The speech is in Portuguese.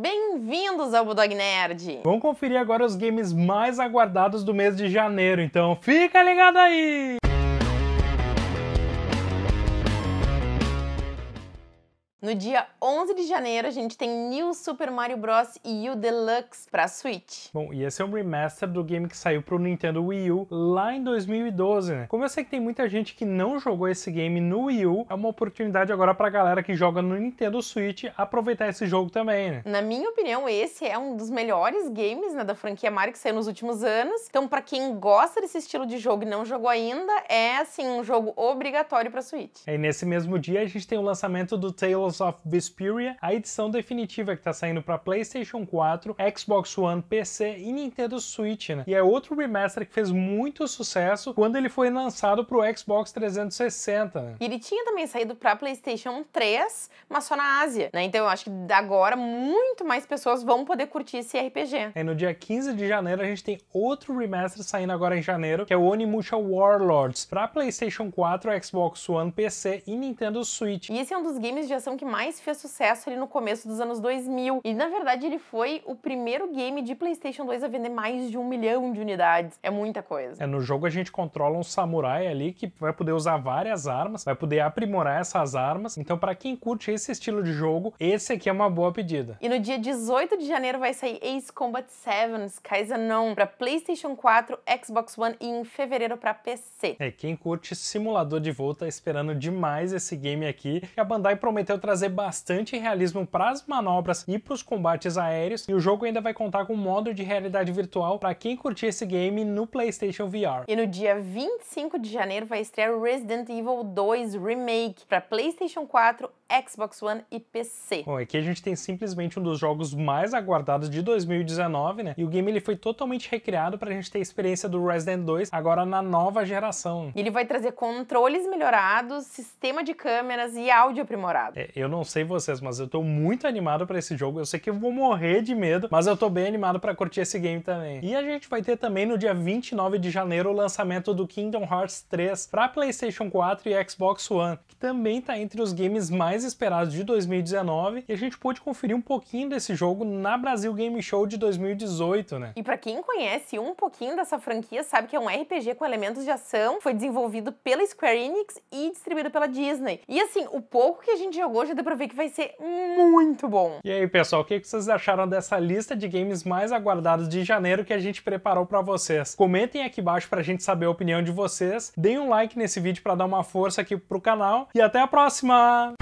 Bem-vindos ao Bulldog Nerd! Vamos conferir agora os games mais aguardados do mês de janeiro, então fica ligado aí! No dia 11 de janeiro, a gente tem New Super Mario Bros. e U Deluxe para Switch. Bom, e esse é um remaster do game que saiu para o Nintendo Wii U lá em 2012, né? Como eu sei que tem muita gente que não jogou esse game no Wii U, é uma oportunidade agora para a galera que joga no Nintendo Switch aproveitar esse jogo também, né? Na minha opinião, esse é um dos melhores games né, da franquia Mario que saiu nos últimos anos. Então, para quem gosta desse estilo de jogo e não jogou ainda, é assim um jogo obrigatório para Switch. É, e nesse mesmo dia a gente tem o lançamento do Tales of Vesperia, a edição definitiva que está saindo para PlayStation 4, Xbox One, PC e Nintendo Switch, né? E é outro remaster que fez muito sucesso quando ele foi lançado para o Xbox 360. Né? E ele tinha também saído para PlayStation 3, mas só na Ásia, né? Então eu acho que agora muito mais pessoas vão poder curtir esse RPG. E no dia 15 de janeiro a gente tem outro remaster saindo agora em janeiro, que é o Onimusha Warlords, para PlayStation 4, Xbox One, PC e Nintendo Switch. E esse é um dos games de ação que que mais fez sucesso ali no começo dos anos 2000. E na verdade ele foi o primeiro game de PlayStation 2 a vender mais de um milhão de unidades. É muita coisa. É, no jogo a gente controla um samurai ali que vai poder usar várias armas, vai poder aprimorar essas armas. Então, para quem curte esse estilo de jogo, esse aqui é uma boa pedida. E no dia 18 de janeiro vai sair Ace Combat 7 Skies Unknown para PlayStation 4, Xbox One e em fevereiro para PC. É, quem curte simulador de voo tá esperando demais esse game aqui. E a Bandai prometeu trazer trazer bastante realismo para as manobras e para os combates aéreos, e o jogo ainda vai contar com um modo de realidade virtual para quem curtir esse game no PlayStation VR. E no dia 25 de janeiro vai estrear Resident Evil 2 Remake para PlayStation 4 Xbox One e PC. Bom, aqui a gente tem simplesmente um dos jogos mais aguardados de 2019, né? E o game ele foi totalmente recriado para a gente ter a experiência do Resident 2 agora na nova geração. E ele vai trazer controles melhorados, sistema de câmeras e áudio aprimorado. É, eu não sei vocês, mas eu tô muito animado para esse jogo. Eu sei que eu vou morrer de medo, mas eu tô bem animado para curtir esse game também. E a gente vai ter também no dia 29 de janeiro o lançamento do Kingdom Hearts 3 para PlayStation 4 e Xbox One, que também tá entre os games mais mais esperados de 2019 e a gente pôde conferir um pouquinho desse jogo na Brasil Game Show de 2018, né? E para quem conhece um pouquinho dessa franquia, sabe que é um RPG com elementos de ação, foi desenvolvido pela Square Enix e distribuído pela Disney. E assim, o pouco que a gente jogou já deu pra ver que vai ser muito bom. E aí, pessoal, o que vocês acharam dessa lista de games mais aguardados de janeiro que a gente preparou para vocês? Comentem aqui embaixo pra gente saber a opinião de vocês, deem um like nesse vídeo para dar uma força aqui pro canal e até a próxima!